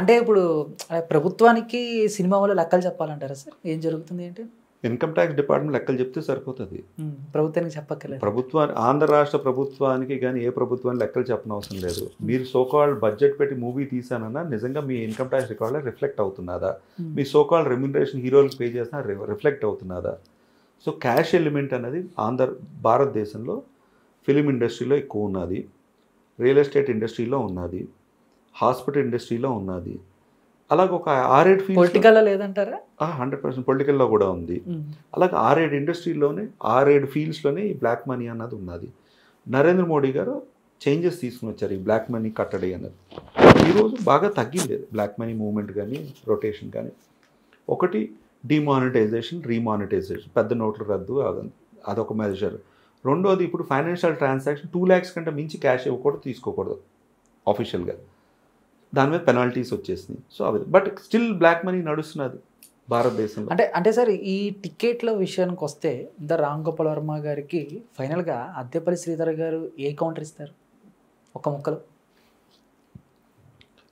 అంటే ఇప్పుడు ప్రభుత్వానికి సినిమా వల్ల లెక్కలు చెప్పాలంటారా సార్ ఏం జరుగుతుంది ఏంటి ఇన్కమ్ ట్యాక్స్ డిపార్ట్మెంట్ లెక్కలు చెప్తే సరిపోతుంది ప్రభుత్వానికి చెప్పక్కర్లేదు ప్రభుత్వాన్ని ఆంధ్ర రాష్ట్ర ప్రభుత్వానికి కానీ ఏ ప్రభుత్వానికి లెక్కలు చెప్పనవసరం లేదు మీరు సోకాల్ బడ్జెట్ పెట్టి మూవీ తీసానన్నా నిజంగా మీ ఇన్కమ్ ట్యాక్స్ రికార్డులో రిఫ్లెక్ట్ అవుతున్నదా మీ సోకాల్ రెమ్యునరేషన్ హీరోలకు పే చేసినా రిఫ్లెక్ట్ అవుతున్నదా సో క్యాష్ ఎలిమెంట్ అనేది ఆంధ్ర భారతదేశంలో ఫిలిం ఇండస్ట్రీలో ఎక్కువ ఉన్నది రియల్ ఎస్టేట్ ఇండస్ట్రీలో ఉన్నది హాస్పిటల్ ఇండస్ట్రీలో ఉన్నది అలాగే ఒక ఆర్ఎడ్ పొలిటికల్లో లేదంటారా హండ్రెడ్ పర్సెంట్ పొలిటికల్లో కూడా ఉంది అలాగే ఆర్ఎడ్ ఇండస్ట్రీలోనే ఆరేడు ఫీల్డ్స్లోనే ఈ బ్లాక్ మనీ అన్నది ఉన్నది నరేంద్ర మోడీ గారు చేంజెస్ తీసుకుని వచ్చారు ఈ బ్లాక్ మనీ కట్టడి అన్నది ఈరోజు బాగా తగ్గింది బ్లాక్ మనీ మూవ్మెంట్ కానీ రొటేషన్ కానీ ఒకటి డిమానిటైజేషన్ రీమానిటైజేషన్ పెద్ద నోట్ల రద్దు అదొక మెజర్ రెండోది ఇప్పుడు ఫైనాన్షియల్ ట్రాన్సాక్షన్ టూ ల్యాక్స్ కంటే మించి క్యాష్ ఇవ్వకూడదు తీసుకోకూడదు ఆఫీషియల్గా దాని మీద పెనాల్టీస్ వచ్చేసినాయి సో అవి బట్ స్టిల్ బ్లాక్ మనీ నడుస్తున్నది భారతదేశంలో అంటే అంటే సార్ ఈ టికెట్ల విషయానికి వస్తే ద రామ్ గోపాల్ వర్మ గారికి ఫైనల్గా అద్దెపల్లి శ్రీధర్ గారు ఏ కౌంటర్ ఇస్తారు ఒక ముక్కలు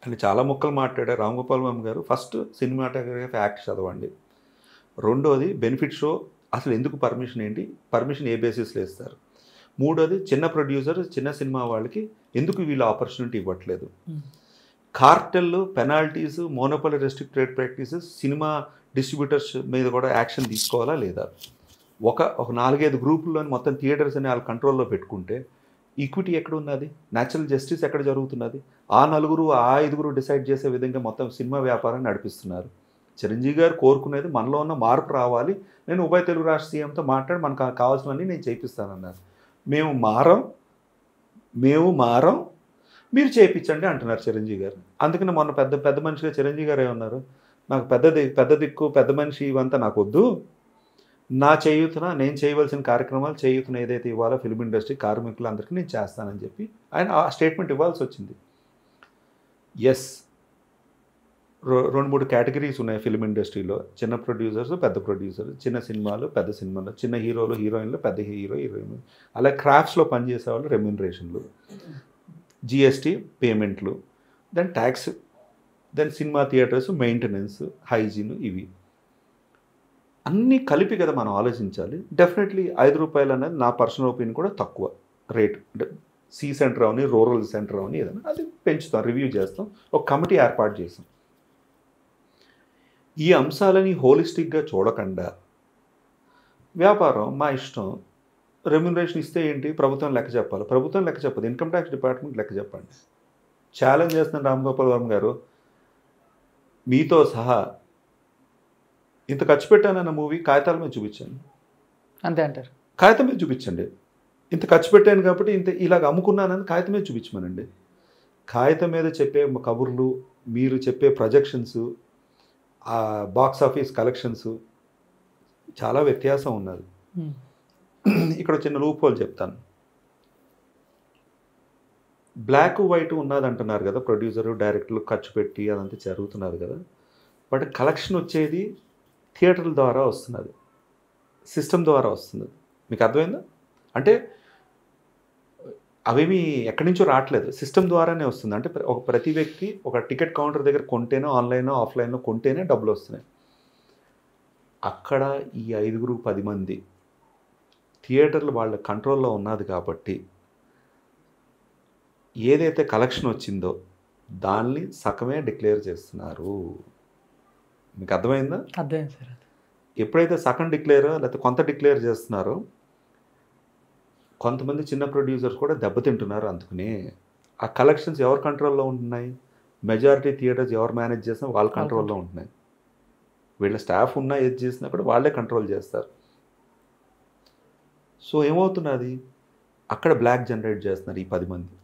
అంటే చాలా ముక్కలు మాట్లాడారు రామ్ గోపాల్ వర్మ గారు ఫస్ట్ సినిమాటోగ్రఫీ యాక్ట్ చదవండి రెండోది బెనిఫిట్ షో అసలు ఎందుకు పర్మిషన్ ఏంటి పర్మిషన్ ఏ బేసిస్లో ఇస్తారు మూడోది చిన్న ప్రొడ్యూసర్ చిన్న సినిమా వాళ్ళకి ఎందుకు వీళ్ళు ఆపర్చునిటీ ఇవ్వట్లేదు కార్టెల్లు penalties monopoly restrict trade practices cinema distributors మీద కూడా యాక్షన్ తీసుకోవాలా లేదా ఒక ఒక నాలుగైదు గ్రూపుల్లోని మొత్తం థియేటర్స్ అని వాళ్ళ కంట్రోల్లో పెట్టుకుంటే ఈక్విటీ ఎక్కడ ఉన్నది న్యాచురల్ జస్టిస్ ఎక్కడ జరుగుతున్నది ఆ నలుగురు ఆ ఐదుగురు డిసైడ్ చేసే విధంగా మొత్తం సినిమా వ్యాపారాన్ని నడిపిస్తున్నారు చిరంజీవి గారు కోరుకునేది మనలో ఉన్న మార్పు రావాలి నేను ఉభయ తెలుగు రాష్ట్ర సీఎంతో మాట్లాడి మనకు కావాల్సినవన్నీ నేను చేయిస్తానన్నారు మేము మారం మేము మారం మీరు చేయించండి అంటున్నారు చిరంజీవి గారు అందుకని మొన్న పెద్ద పెద్ద మనిషిగా చిరంజీవి గారు ఏమన్నారు నాకు పెద్ద పెద్ద దిక్కు పెద్ద మనిషి ఇవంతా నాకు వద్దు నా చేయూతన నేను చేయవలసిన కార్యక్రమాలు చేయూతన ఏదైతే ఇవ్వాలో ఫిల్మ్ ఇండస్ట్రీ కార్మికులు అందరికీ నేను చేస్తానని చెప్పి ఆయన ఆ స్టేట్మెంట్ ఇవ్వాల్సి వచ్చింది ఎస్ రెండు మూడు కేటగిరీస్ ఉన్నాయి ఫిల్మ్ ఇండస్ట్రీలో చిన్న ప్రొడ్యూసర్స్ పెద్ద ప్రొడ్యూసర్స్ చిన్న సినిమాలు పెద్ద సినిమాలు చిన్న హీరోలు హీరోయిన్లు పెద్ద హీరో హీరోయిన్లు అలా క్రాఫ్ట్స్లో పనిచేసే వాళ్ళు రెమ్యూనరేషన్లు జిఎస్టీ పేమెంట్లు then tax then cinema theatres maintenance hygiene ఇవి అన్నీ కలిపి కదా మనం ఆలోచించాలి డెఫినెట్లీ ఐదు రూపాయలు అనేది నా పర్సనల్ ఒపీనియన్ కూడా తక్కువ రేట్ సీ సి సెంటర్ అవని రూరల్ సెంటర్ అవని ఏదైనా అది పెంచుతాం రివ్యూ చేస్తాం ఒక కమిటీ ఏర్పాటు చేస్తాం ఈ అంశాలని హోలిస్టిక్గా చూడకుండా వ్యాపారం మా ఇష్టం రెమ్యునరేషన్ ఇస్తే ఏంటి ప్రభుత్వం లెక్క చెప్పాలి ప్రభుత్వం లెక్క చెప్పదు ఇన్కమ్ ట్యాక్స్ డిపార్ట్మెంట్ లెక్క చెప్పండి ఛాలెంజ్ చేస్తున్న రామ్ గోపాల్ వర్మ గారు మీతో సహా ఇంత ఖర్చు పెట్టానన్న మూవీ కాగితాల మీద చూపించండి అంతే అంటారు కాగితం మీద చూపించండి ఇంత ఖర్చు పెట్టాను కాబట్టి ఇంత ఇలాగ అమ్ముకున్నానని కాగితం మీద చూపించమనండి కాగితం మీద చెప్పే కబుర్లు మీరు చెప్పే ప్రొజెక్షన్స్ బాక్స్ ఆఫీస్ కలెక్షన్స్ చాలా వ్యత్యాసం ఉన్నది ఇక్కడ చిన్న లూప్ చెప్తాను బ్లాక్ వైట్ ఉన్నది అంటున్నారు కదా ప్రొడ్యూసరు డైరెక్టర్లు ఖర్చు పెట్టి అదంతా జరుగుతున్నారు కదా బట్ కలెక్షన్ వచ్చేది థియేటర్ల ద్వారా వస్తున్నది సిస్టమ్ ద్వారా వస్తున్నది మీకు అర్థమైందా అంటే అవేమి ఎక్కడి నుంచో రావట్లేదు సిస్టమ్ ద్వారానే వస్తుంది అంటే ఒక ప్రతి వ్యక్తి ఒక టికెట్ కౌంటర్ దగ్గర కొంటేనో ఆన్లైన్ ఆఫ్లైన్లో కొంటేనే డబ్బులు వస్తున్నాయి అక్కడ ఈ ఐదుగురు పది మంది థియేటర్లు వాళ్ళ కంట్రోల్లో ఉన్నది కాబట్టి ఏదైతే కలెక్షన్ వచ్చిందో దాన్ని సగమే డిక్లేర్ చేస్తున్నారు మీకు అర్థమైందా అర్థమైంది సార్ ఎప్పుడైతే సగం డిక్లేర్ లేకపోతే కొంత డిక్లేర్ చేస్తున్నారో కొంతమంది చిన్న ప్రొడ్యూసర్స్ కూడా దెబ్బతింటున్నారు అందుకని ఆ కలెక్షన్స్ ఎవరి కంట్రోల్లో ఉంటున్నాయి మెజారిటీ థియేటర్స్ ఎవరు మేనేజ్ చేసినా వాళ్ళ కంట్రోల్లో ఉంటున్నాయి వీళ్ళ స్టాఫ్ ఉన్నా ఏది చేసినా కూడా వాళ్ళే కంట్రోల్ చేస్తారు సో ఏమవుతున్నది అక్కడ బ్లాక్ జనరేట్ చేస్తున్నారు ఈ పది మంది